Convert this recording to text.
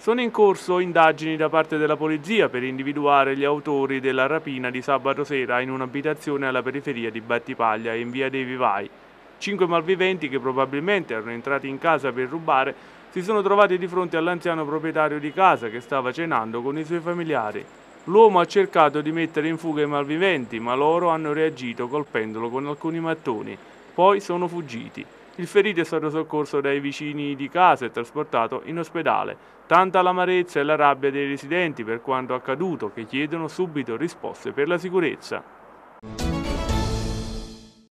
Sono in corso indagini da parte della polizia per individuare gli autori della rapina di sabato sera in un'abitazione alla periferia di Battipaglia in via dei Vivai. Cinque malviventi che probabilmente erano entrati in casa per rubare si sono trovati di fronte all'anziano proprietario di casa che stava cenando con i suoi familiari. L'uomo ha cercato di mettere in fuga i malviventi ma loro hanno reagito colpendolo con alcuni mattoni, poi sono fuggiti. Il ferito è stato soccorso dai vicini di casa e trasportato in ospedale. Tanta l'amarezza e la rabbia dei residenti per quanto accaduto che chiedono subito risposte per la sicurezza.